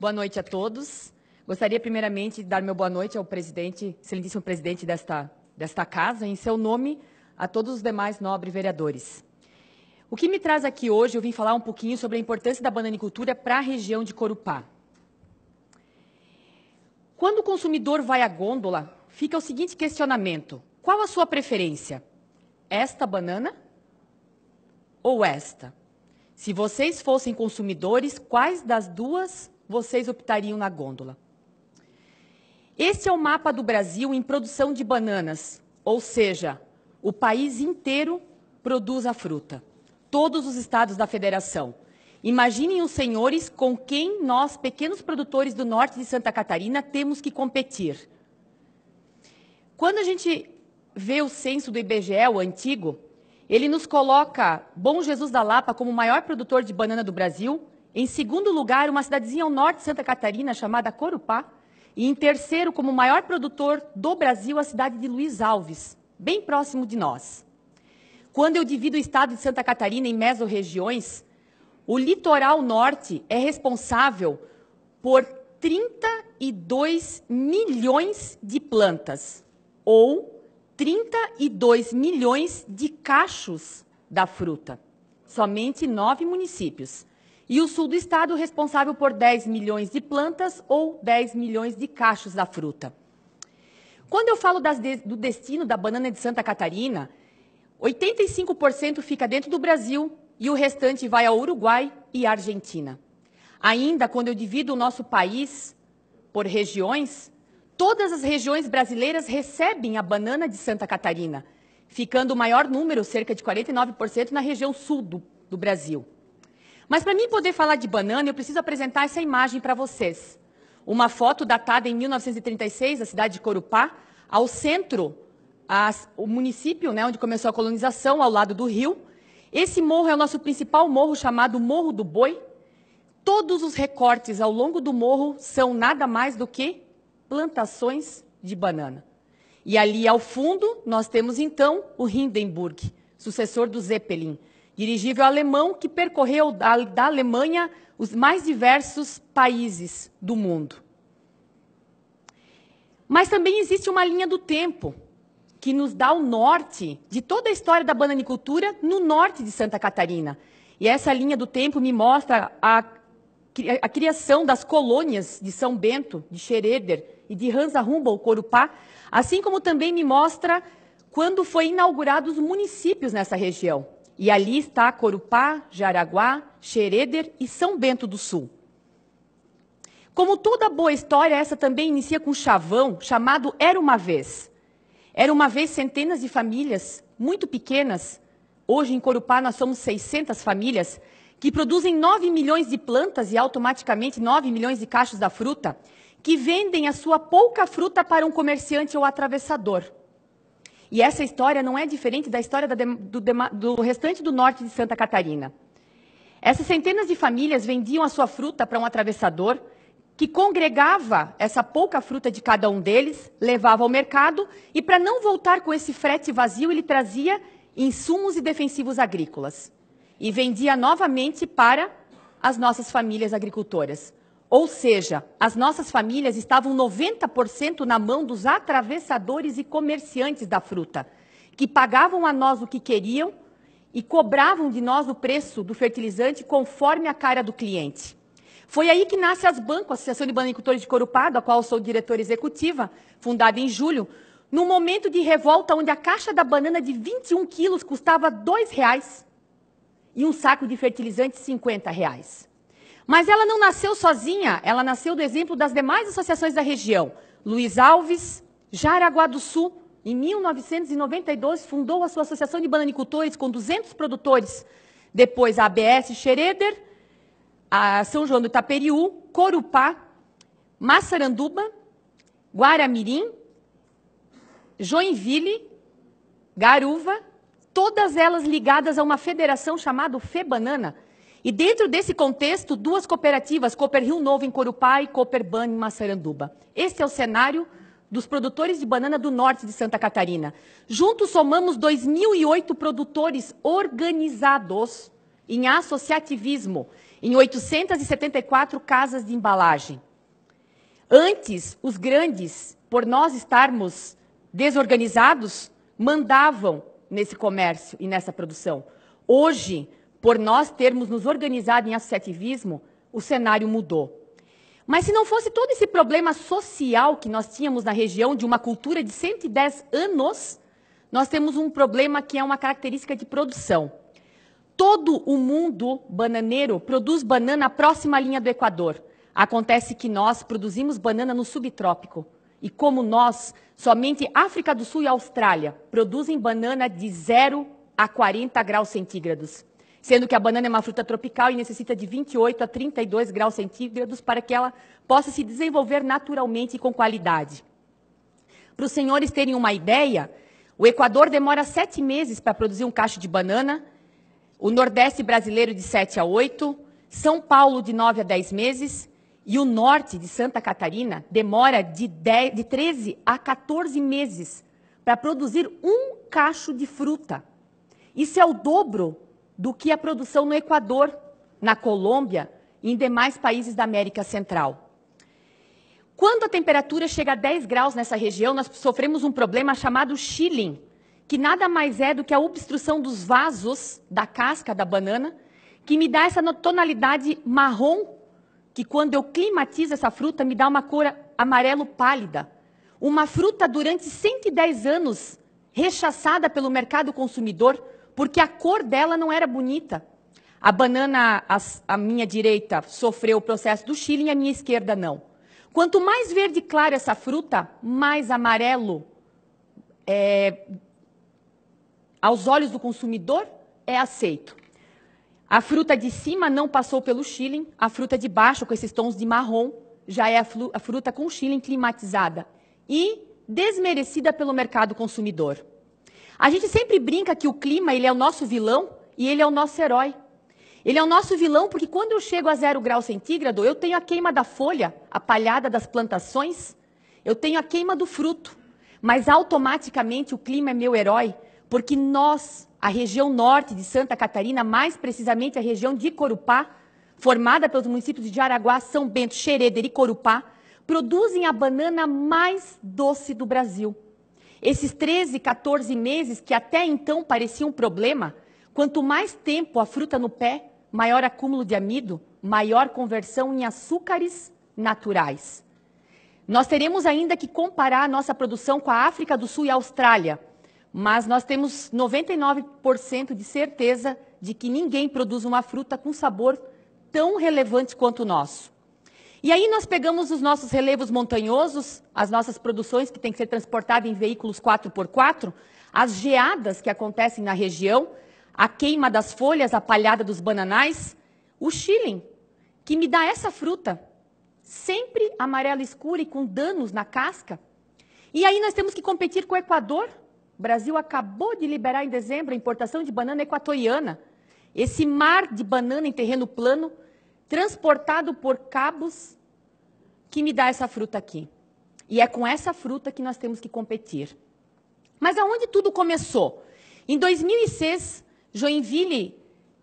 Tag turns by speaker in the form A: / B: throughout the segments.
A: Boa noite a todos. Gostaria, primeiramente, de dar meu boa noite ao presidente, excelentíssimo presidente desta, desta casa, em seu nome, a todos os demais nobres vereadores. O que me traz aqui hoje, eu vim falar um pouquinho sobre a importância da bananicultura para a região de Corupá. Quando o consumidor vai à gôndola, fica o seguinte questionamento: qual a sua preferência? Esta banana ou esta? Se vocês fossem consumidores, quais das duas vocês optariam na gôndola. Esse é o mapa do Brasil em produção de bananas, ou seja, o país inteiro produz a fruta, todos os estados da federação. Imaginem os senhores com quem nós, pequenos produtores do norte de Santa Catarina, temos que competir. Quando a gente vê o censo do IBGE, o antigo, ele nos coloca Bom Jesus da Lapa como o maior produtor de banana do Brasil, em segundo lugar, uma cidadezinha ao norte de Santa Catarina chamada Corupá. E em terceiro, como maior produtor do Brasil, a cidade de Luiz Alves, bem próximo de nós. Quando eu divido o estado de Santa Catarina em mesorregiões, o litoral norte é responsável por 32 milhões de plantas, ou 32 milhões de cachos da fruta. Somente nove municípios e o sul do estado responsável por 10 milhões de plantas ou 10 milhões de cachos da fruta. Quando eu falo de, do destino da banana de Santa Catarina, 85% fica dentro do Brasil e o restante vai ao Uruguai e Argentina. Ainda quando eu divido o nosso país por regiões, todas as regiões brasileiras recebem a banana de Santa Catarina, ficando o maior número, cerca de 49%, na região sul do, do Brasil. Mas para mim poder falar de banana, eu preciso apresentar essa imagem para vocês. Uma foto datada em 1936, da cidade de Corupá, ao centro, as, o município né, onde começou a colonização, ao lado do rio. Esse morro é o nosso principal morro, chamado Morro do Boi. Todos os recortes ao longo do morro são nada mais do que plantações de banana. E ali ao fundo, nós temos então o Hindenburg, sucessor do Zeppelin dirigível alemão que percorreu da, da Alemanha os mais diversos países do mundo. Mas também existe uma linha do tempo que nos dá o norte de toda a história da bananicultura no norte de Santa Catarina. E essa linha do tempo me mostra a, a criação das colônias de São Bento, de Xereder e de Hansa Humboldt, Corupá, assim como também me mostra quando foi inaugurados os municípios nessa região. E ali está Corupá, Jaraguá, Xereder e São Bento do Sul. Como toda boa história, essa também inicia com um chavão chamado Era uma Vez. Era uma vez centenas de famílias, muito pequenas. Hoje em Corupá nós somos 600 famílias que produzem 9 milhões de plantas e automaticamente 9 milhões de cachos da fruta, que vendem a sua pouca fruta para um comerciante ou atravessador. E essa história não é diferente da história do, do restante do norte de Santa Catarina. Essas centenas de famílias vendiam a sua fruta para um atravessador que congregava essa pouca fruta de cada um deles, levava ao mercado e, para não voltar com esse frete vazio, ele trazia insumos e defensivos agrícolas e vendia novamente para as nossas famílias agricultoras. Ou seja, as nossas famílias estavam 90% na mão dos atravessadores e comerciantes da fruta, que pagavam a nós o que queriam e cobravam de nós o preço do fertilizante conforme a cara do cliente. Foi aí que nasce as Bancos a Associação de Banicultores de Corupá, da qual sou diretora executiva, fundada em julho, num momento de revolta onde a caixa da banana de 21 quilos custava R$ reais e um saco de fertilizante R$ 50,00. Reais. Mas ela não nasceu sozinha, ela nasceu do exemplo das demais associações da região. Luiz Alves, Jaraguá do Sul, em 1992, fundou a sua Associação de Bananicultores com 200 produtores. Depois, a ABS Xereder, a São João do Itaperiú, Corupá, Massaranduba, Guaramirim, Joinville, Garuva, todas elas ligadas a uma federação chamada FEBanana, e dentro desse contexto, duas cooperativas, Cooper Rio Novo em Corupá e Cooper Ban em Massaranduba. Esse é o cenário dos produtores de banana do norte de Santa Catarina. Juntos somamos 2.008 produtores organizados em associativismo, em 874 casas de embalagem. Antes, os grandes, por nós estarmos desorganizados, mandavam nesse comércio e nessa produção. Hoje, por nós termos nos organizado em associativismo, o cenário mudou. Mas se não fosse todo esse problema social que nós tínhamos na região de uma cultura de 110 anos, nós temos um problema que é uma característica de produção. Todo o mundo bananeiro produz banana próxima à linha do Equador. Acontece que nós produzimos banana no subtrópico. E como nós, somente África do Sul e Austrália produzem banana de 0 a 40 graus centígrados sendo que a banana é uma fruta tropical e necessita de 28 a 32 graus centígrados para que ela possa se desenvolver naturalmente e com qualidade. Para os senhores terem uma ideia, o Equador demora sete meses para produzir um cacho de banana, o Nordeste brasileiro de 7 a 8, São Paulo de 9 a 10 meses e o Norte de Santa Catarina demora de, 10, de 13 a 14 meses para produzir um cacho de fruta. Isso é o dobro do que a produção no Equador, na Colômbia e em demais países da América Central. Quando a temperatura chega a 10 graus nessa região, nós sofremos um problema chamado chilling, que nada mais é do que a obstrução dos vasos da casca da banana, que me dá essa tonalidade marrom, que quando eu climatizo essa fruta me dá uma cor amarelo pálida. Uma fruta durante 110 anos rechaçada pelo mercado consumidor porque a cor dela não era bonita. A banana à minha direita sofreu o processo do Chile e a minha esquerda não. Quanto mais verde claro essa fruta, mais amarelo é, aos olhos do consumidor é aceito. A fruta de cima não passou pelo Chile, a fruta de baixo, com esses tons de marrom, já é a fruta com Chile climatizada e desmerecida pelo mercado consumidor. A gente sempre brinca que o clima ele é o nosso vilão e ele é o nosso herói. Ele é o nosso vilão porque quando eu chego a zero grau centígrado, eu tenho a queima da folha, a palhada das plantações, eu tenho a queima do fruto. Mas automaticamente o clima é meu herói, porque nós, a região norte de Santa Catarina, mais precisamente a região de Corupá, formada pelos municípios de Araguá, São Bento, Xereder e Corupá, produzem a banana mais doce do Brasil. Esses 13, 14 meses que até então pareciam um problema, quanto mais tempo a fruta no pé, maior acúmulo de amido, maior conversão em açúcares naturais. Nós teremos ainda que comparar a nossa produção com a África do Sul e a Austrália, mas nós temos 99% de certeza de que ninguém produz uma fruta com sabor tão relevante quanto o nosso. E aí nós pegamos os nossos relevos montanhosos, as nossas produções que têm que ser transportadas em veículos 4x4, as geadas que acontecem na região, a queima das folhas, a palhada dos bananais, o chilling, que me dá essa fruta, sempre amarela escura e com danos na casca. E aí nós temos que competir com o Equador. O Brasil acabou de liberar em dezembro a importação de banana equatoriana. Esse mar de banana em terreno plano transportado por cabos, que me dá essa fruta aqui. E é com essa fruta que nós temos que competir. Mas aonde tudo começou? Em 2006, Joinville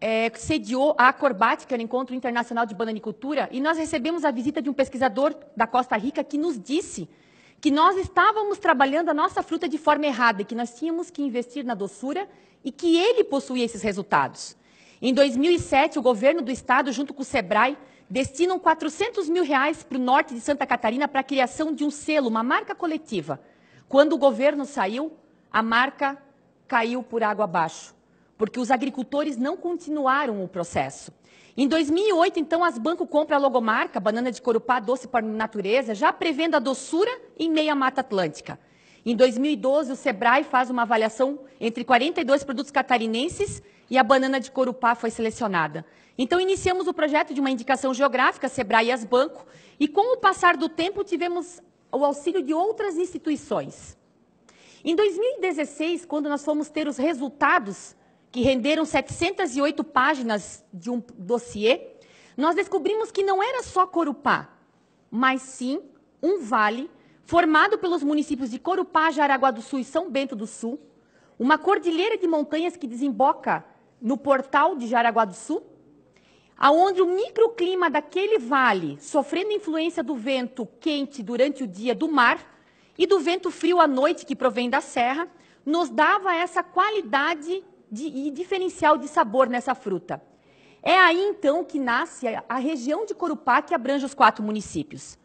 A: é, sediou a Acorbat, que é o Encontro Internacional de Bananicultura, e nós recebemos a visita de um pesquisador da Costa Rica que nos disse que nós estávamos trabalhando a nossa fruta de forma errada e que nós tínhamos que investir na doçura e que ele possuía esses resultados. Em 2007, o governo do estado, junto com o SEBRAE, destinam 400 mil reais para o norte de Santa Catarina para a criação de um selo, uma marca coletiva. Quando o governo saiu, a marca caiu por água abaixo, porque os agricultores não continuaram o processo. Em 2008, então, as banco compra a logomarca, banana de corupá, doce para a natureza, já prevendo a doçura em meia mata atlântica. Em 2012, o SEBRAE faz uma avaliação entre 42 produtos catarinenses e a banana de Corupá foi selecionada. Então, iniciamos o projeto de uma indicação geográfica, Sebrae e Banco, e com o passar do tempo, tivemos o auxílio de outras instituições. Em 2016, quando nós fomos ter os resultados, que renderam 708 páginas de um dossiê, nós descobrimos que não era só Corupá, mas sim um vale formado pelos municípios de Corupá, Jaraguá do Sul e São Bento do Sul, uma cordilheira de montanhas que desemboca no portal de Jaraguá do Sul, aonde o microclima daquele vale, sofrendo influência do vento quente durante o dia do mar e do vento frio à noite que provém da serra, nos dava essa qualidade de, e diferencial de sabor nessa fruta. É aí então que nasce a região de Corupá que abrange os quatro municípios.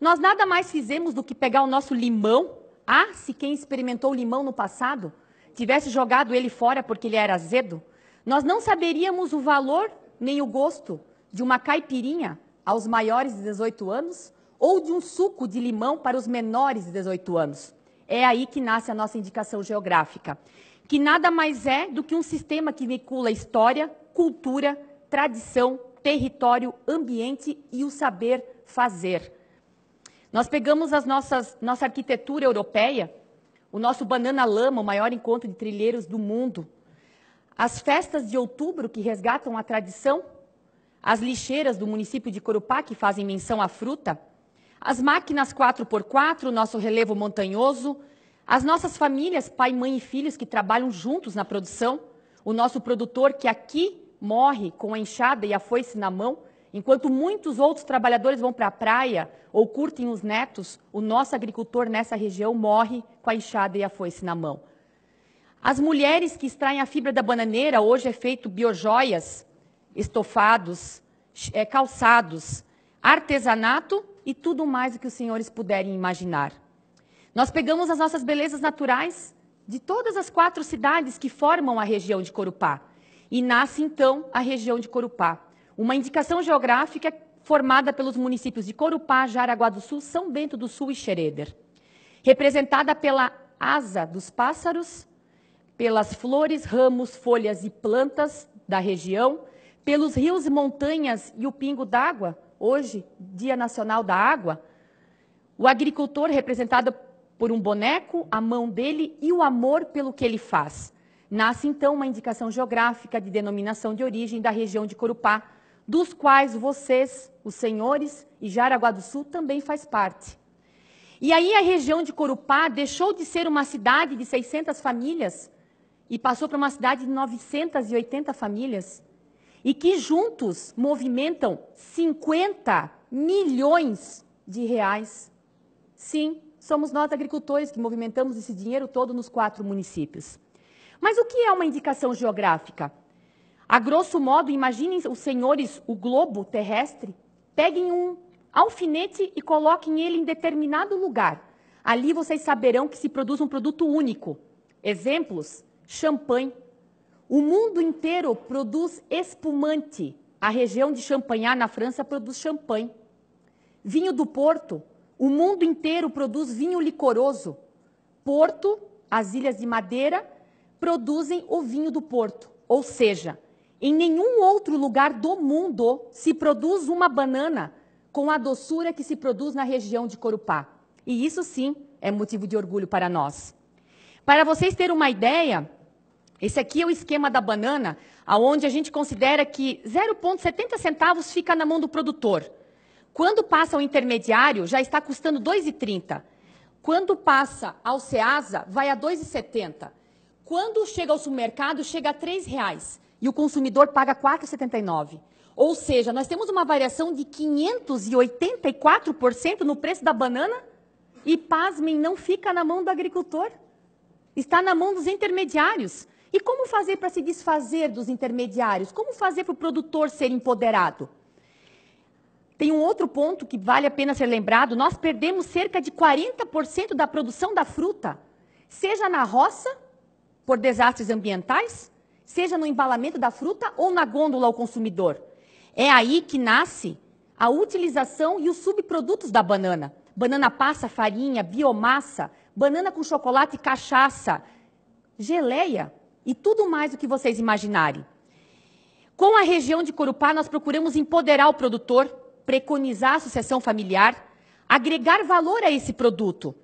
A: Nós nada mais fizemos do que pegar o nosso limão. Ah, se quem experimentou o limão no passado tivesse jogado ele fora porque ele era azedo, nós não saberíamos o valor nem o gosto de uma caipirinha aos maiores de 18 anos ou de um suco de limão para os menores de 18 anos. É aí que nasce a nossa indicação geográfica, que nada mais é do que um sistema que vincula história, cultura, tradição, território, ambiente e o saber fazer. Nós pegamos as nossas, nossa arquitetura europeia, o nosso Banana Lama, o maior encontro de trilheiros do mundo, as festas de outubro que resgatam a tradição, as lixeiras do município de Corupá que fazem menção à fruta, as máquinas 4x4, nosso relevo montanhoso, as nossas famílias, pai, mãe e filhos que trabalham juntos na produção, o nosso produtor que aqui morre com a enxada e a foice na mão, enquanto muitos outros trabalhadores vão para a praia ou curtem os netos, o nosso agricultor nessa região morre com a enxada e a foice na mão. As mulheres que extraem a fibra da bananeira, hoje é feito biojoias, estofados, é, calçados, artesanato e tudo mais o que os senhores puderem imaginar. Nós pegamos as nossas belezas naturais de todas as quatro cidades que formam a região de Corupá. E nasce, então, a região de Corupá. Uma indicação geográfica é formada pelos municípios de Corupá, Jaraguá do Sul, São Bento do Sul e Xereder. Representada pela asa dos pássaros, pelas flores, ramos, folhas e plantas da região, pelos rios e montanhas e o pingo d'água, hoje, Dia Nacional da Água, o agricultor representado por um boneco, a mão dele e o amor pelo que ele faz. Nasce então uma indicação geográfica de denominação de origem da região de Corupá, dos quais vocês, os senhores e Jaraguá do Sul também faz parte. E aí a região de Corupá deixou de ser uma cidade de 600 famílias e passou para uma cidade de 980 famílias e que juntos movimentam 50 milhões de reais. Sim, somos nós agricultores que movimentamos esse dinheiro todo nos quatro municípios. Mas o que é uma indicação geográfica? A grosso modo, imaginem os senhores o globo terrestre, peguem um alfinete e coloquem ele em determinado lugar. Ali vocês saberão que se produz um produto único. Exemplos: champanhe. O mundo inteiro produz espumante. A região de Champagnat, na França, produz champanhe. Vinho do Porto. O mundo inteiro produz vinho licoroso. Porto, as ilhas de Madeira, produzem o vinho do Porto. Ou seja, em nenhum outro lugar do mundo se produz uma banana com a doçura que se produz na região de Corupá. E isso sim é motivo de orgulho para nós. Para vocês terem uma ideia, esse aqui é o esquema da banana, aonde a gente considera que 0,70 centavos fica na mão do produtor. Quando passa ao intermediário, já está custando 2,30. Quando passa ao Ceasa, vai a 2,70. Quando chega ao supermercado, chega a R$ reais e o consumidor paga 4,79. Ou seja, nós temos uma variação de 584% no preço da banana e, pasmem, não fica na mão do agricultor. Está na mão dos intermediários. E como fazer para se desfazer dos intermediários? Como fazer para o produtor ser empoderado? Tem um outro ponto que vale a pena ser lembrado: nós perdemos cerca de 40% da produção da fruta, seja na roça, por desastres ambientais, seja no embalamento da fruta ou na gôndola ao consumidor. É aí que nasce a utilização e os subprodutos da banana: banana passa, farinha, biomassa, banana com chocolate, cachaça, geleia e tudo mais o que vocês imaginarem. Com a região de Corupá, nós procuramos empoderar o produtor, preconizar a sucessão familiar, agregar valor a esse produto,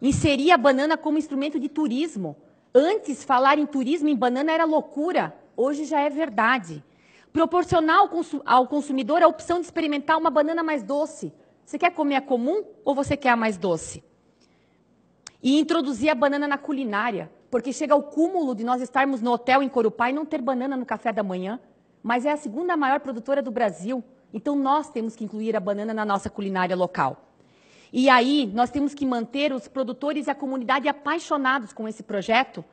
A: inserir a banana como instrumento de turismo. Antes, falar em turismo em banana era loucura, hoje já é verdade. Proporcionar ao consumidor a opção de experimentar uma banana mais doce. Você quer comer a comum ou você quer a mais doce? e introduzir a banana na culinária, porque chega ao cúmulo de nós estarmos no hotel em Corupá e não ter banana no café da manhã. Mas é a segunda maior produtora do Brasil, então nós temos que incluir a banana na nossa culinária local. E aí nós temos que manter os produtores e a comunidade apaixonados com esse projeto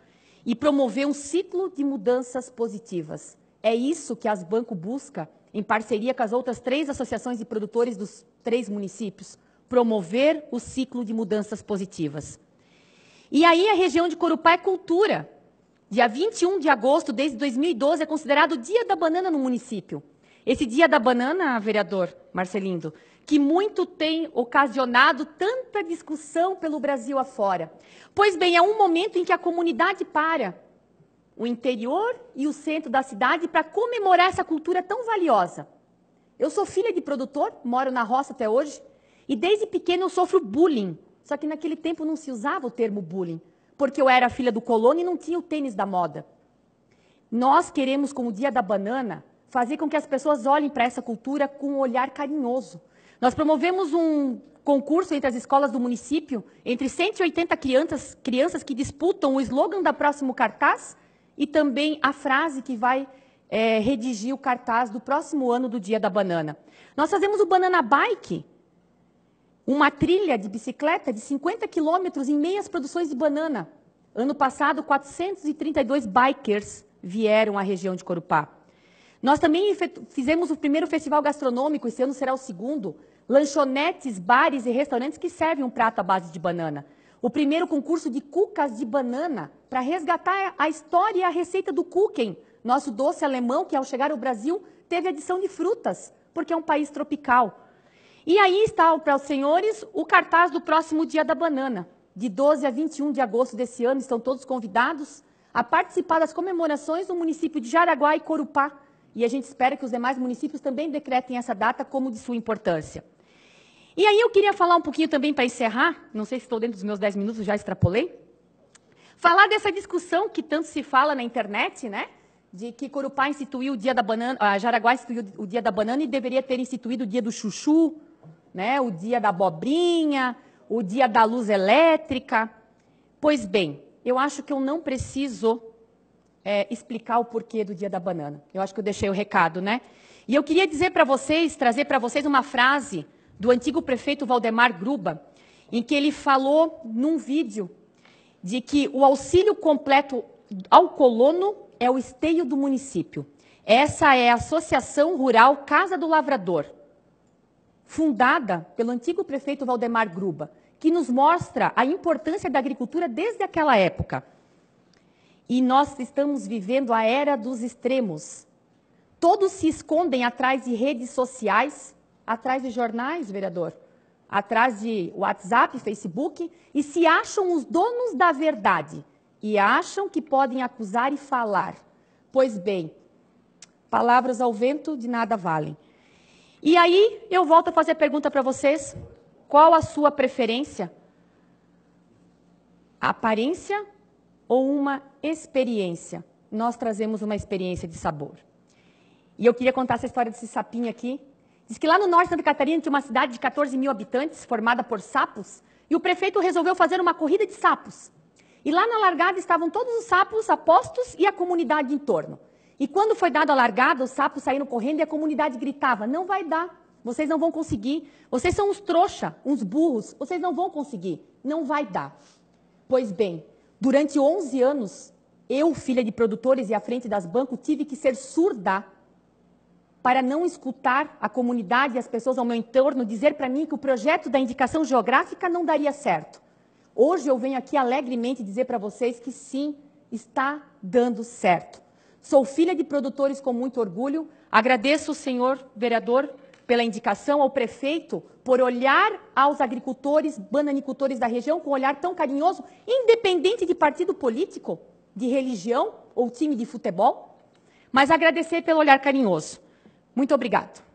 A: e promover um ciclo de mudanças positivas. É isso que as Banco busca em parceria com as outras três associações de produtores dos três municípios, promover o ciclo de mudanças positivas. E aí a região de Corupá é cultura. Dia 21 de agosto, desde 2012, é considerado o Dia da Banana no município. Esse Dia da Banana, vereador Marcelindo, que muito tem ocasionado tanta discussão pelo Brasil afora. Pois bem, é um momento em que a comunidade para o interior e o centro da cidade para comemorar essa cultura tão valiosa. Eu sou filha de produtor, moro na roça até hoje, e desde pequena eu sofro bullying só que naquele tempo não se usava o termo bullying, porque eu era filha do colono e não tinha o tênis da moda. Nós queremos, com o Dia da Banana, fazer com que as pessoas olhem para essa cultura com um olhar carinhoso. Nós promovemos um concurso entre as escolas do município, entre 180 crianças, crianças que disputam o slogan da próximo cartaz e também a frase que vai é, redigir o cartaz do próximo ano do Dia da Banana. Nós fazemos o Banana Bike, uma trilha de bicicleta de 50 quilômetros em meias produções de banana. Ano passado, 432 bikers vieram à região de Corupá. Nós também fizemos o primeiro festival gastronômico, esse ano será o segundo. Lanchonetes, bares e restaurantes que servem um prato à base de banana. O primeiro concurso de cucas de banana para resgatar a história e a receita do kuchen, nosso doce alemão que, ao chegar ao Brasil, teve adição de frutas, porque é um país tropical. E aí está para os senhores o cartaz do próximo Dia da Banana, de 12 a 21 de agosto desse ano. Estão todos convidados a participar das comemorações no município de Jaraguá e Corupá. E a gente espera que os demais municípios também decretem essa data como de sua importância. E aí eu queria falar um pouquinho também para encerrar, não sei se estou dentro dos meus 10 minutos, já extrapolei. Falar dessa discussão que tanto se fala na internet, né? De que Corupá instituiu o dia da banana, a Jaraguá instituiu o dia da banana e deveria ter instituído o dia do chuchu, né? O dia da abobrinha, o dia da luz elétrica. Pois bem, eu acho que eu não preciso é, explicar o porquê do dia da banana. Eu acho que eu deixei o recado, né? E eu queria dizer para vocês, trazer para vocês uma frase do antigo prefeito Valdemar Gruba, em que ele falou num vídeo de que o auxílio completo ao colono é o esteio do município. Essa é a Associação Rural Casa do Lavrador fundada pelo antigo prefeito Valdemar Gruba, que nos mostra a importância da agricultura desde aquela época. E nós estamos vivendo a era dos extremos. Todos se escondem atrás de redes sociais, atrás de jornais, vereador, atrás de WhatsApp, Facebook, e se acham os donos da verdade e acham que podem acusar e falar. Pois bem, palavras ao vento de nada valem. E aí eu volto a fazer a pergunta para vocês: qual a sua preferência? A aparência ou uma experiência? Nós trazemos uma experiência de sabor. E eu queria contar essa história desse sapinho aqui. Diz que lá no norte de Santa Catarina tinha uma cidade de 14 mil habitantes, formada por sapos, e o prefeito resolveu fazer uma corrida de sapos. E lá na largada estavam todos os sapos apostos e a comunidade em torno. E quando foi dado a largada, os sapos saíram correndo e a comunidade gritava: Não vai dar, vocês não vão conseguir. Vocês são uns trouxa, uns burros, vocês não vão conseguir. Não vai dar. Pois bem, durante 11 anos, eu, filha de produtores e à frente das bancos, tive que ser surda para não escutar a comunidade e as pessoas ao meu entorno dizer para mim que o projeto da indicação geográfica não daria certo. Hoje eu venho aqui alegremente dizer para vocês que sim, está dando certo. Sou filha de produtores com muito orgulho. Agradeço o senhor vereador pela indicação ao prefeito por olhar aos agricultores, bananicultores da região com um olhar tão carinhoso, independente de partido político, de religião ou time de futebol. Mas agradecer pelo olhar carinhoso. Muito obrigado.